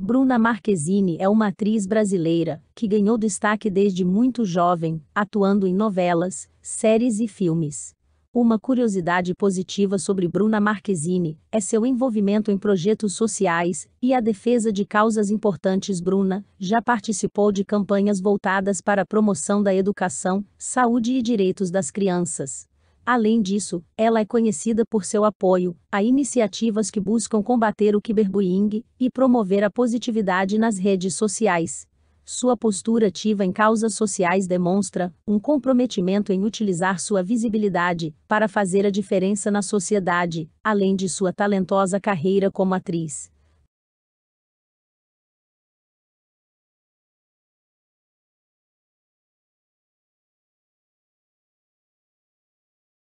Bruna Marquezine é uma atriz brasileira que ganhou destaque desde muito jovem, atuando em novelas, séries e filmes. Uma curiosidade positiva sobre Bruna Marquezine é seu envolvimento em projetos sociais e a defesa de causas importantes. Bruna já participou de campanhas voltadas para a promoção da educação, saúde e direitos das crianças. Além disso, ela é conhecida por seu apoio a iniciativas que buscam combater o cyberbullying e promover a positividade nas redes sociais. Sua postura ativa em causas sociais demonstra um comprometimento em utilizar sua visibilidade para fazer a diferença na sociedade, além de sua talentosa carreira como atriz.